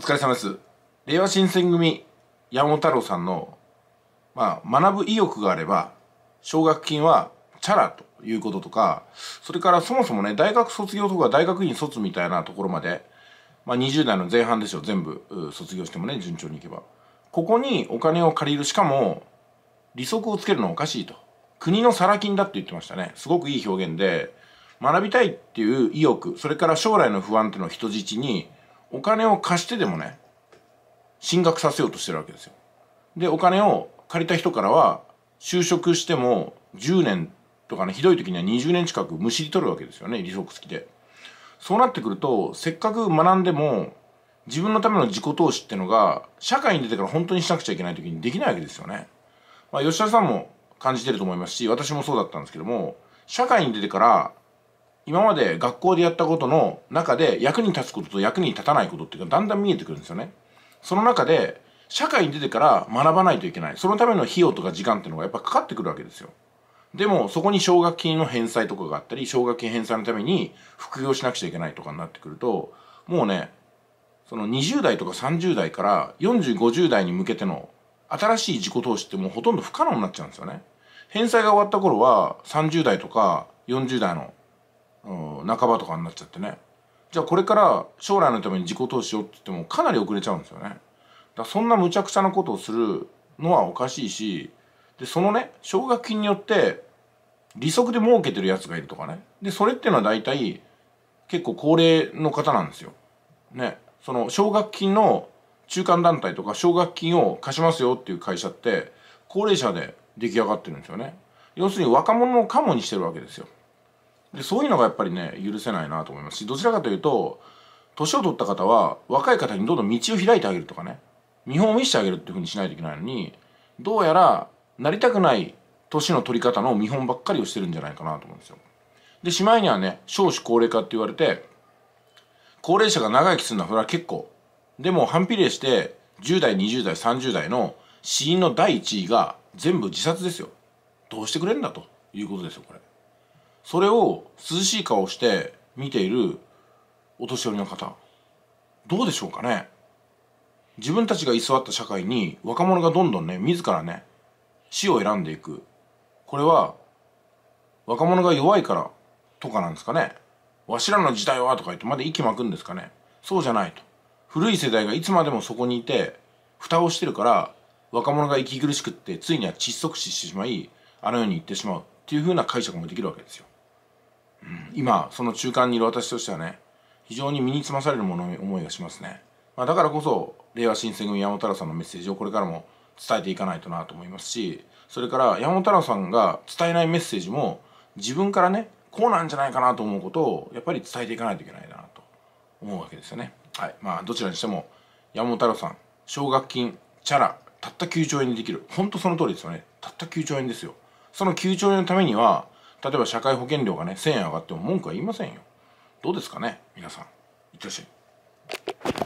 お疲れ様です。令和新選組山本太郎さんの、まあ、学ぶ意欲があれば、奨学金はチャラということとか、それからそもそもね、大学卒業とか大学院卒みたいなところまで、まあ、20代の前半でしょ、全部卒業してもね、順調にいけば。ここにお金を借りる、しかも、利息をつけるのはおかしいと。国のサラ金だって言ってましたね。すごくいい表現で、学びたいっていう意欲、それから将来の不安っていうのを人質に、お金を貸してでもね進学させようとしてるわけですよ。でお金を借りた人からは就職しても10年とかねひどい時には20年近くむしり取るわけですよね利息付きで。そうなってくるとせっかく学んでも自分のための自己投資ってのが社会に出てから本当にしなくちゃいけない時にできないわけですよね。まあ、吉田さんも感じてると思いますし私もそうだったんですけども社会に出てから今まで学校でやったことの中で役に立つことと役に立たないことっていうのがだんだん見えてくるんですよね。その中で社会に出てから学ばないといけない。そのための費用とか時間っていうのがやっぱかかってくるわけですよ。でもそこに奨学金の返済とかがあったり、奨学金返済のために副業しなくちゃいけないとかになってくると、もうね、その20代とか30代から40、50代に向けての新しい自己投資ってもうほとんど不可能になっちゃうんですよね。返済が終わった頃は30代とか40代の半ばとかになっちゃってねじゃあこれから将来のために自己投資をって言ってもかなり遅れちゃうんですよねだそんなむちゃくちゃなことをするのはおかしいしでそのね奨学金によって利息で儲けてるやつがいるとかねでそれっていうのは大体結構高齢の方なんですよ。ねその奨学金の中間団体とか奨学金を貸しますよっていう会社って高齢者で出来上がってるんですよね。要するに若者をカモにしてるわけですよ。でそういうのがやっぱりね許せないなと思いますしどちらかというと年を取った方は若い方にどんどん道を開いてあげるとかね見本を見せてあげるっていうふうにしないといけないのにどうやらなりたくない年の取り方の見本ばっかりをしてるんじゃないかなと思うんですよ。でしまいにはね少子高齢化って言われて高齢者が長生きするのはそれは結構でも反比例して10代20代30代の死因の第1位が全部自殺ですよどうしてくれんだということですよこれ。それを涼しい顔して見ているお年寄りの方どうでしょうかね自分たちが居座った社会に若者がどんどんね自らね死を選んでいくこれは若者が弱いからとかなんですかねわしらの時代はとか言ってまだ息巻くんですかねそうじゃないと古い世代がいつまでもそこにいて蓋をしてるから若者が息苦しくってついには窒息死してしまいあの世に行ってしまうっていうふうな解釈もできるわけですよ今その中間にいる私としてはね非常に身につまされるもの思いがしますね、まあ、だからこそ令和新選組山本太郎さんのメッセージをこれからも伝えていかないとなと思いますしそれから山本太郎さんが伝えないメッセージも自分からねこうなんじゃないかなと思うことをやっぱり伝えていかないといけないなと思うわけですよね。はいまあ、どちらにしても山本太郎さん奨学金チャラたった9兆円にできる本当その通りですよねたった9兆円ですよその9兆円のためには例えば社会保険料がね1000円上がっても文句は言いませんよどうですかね皆さんいってらっしゃい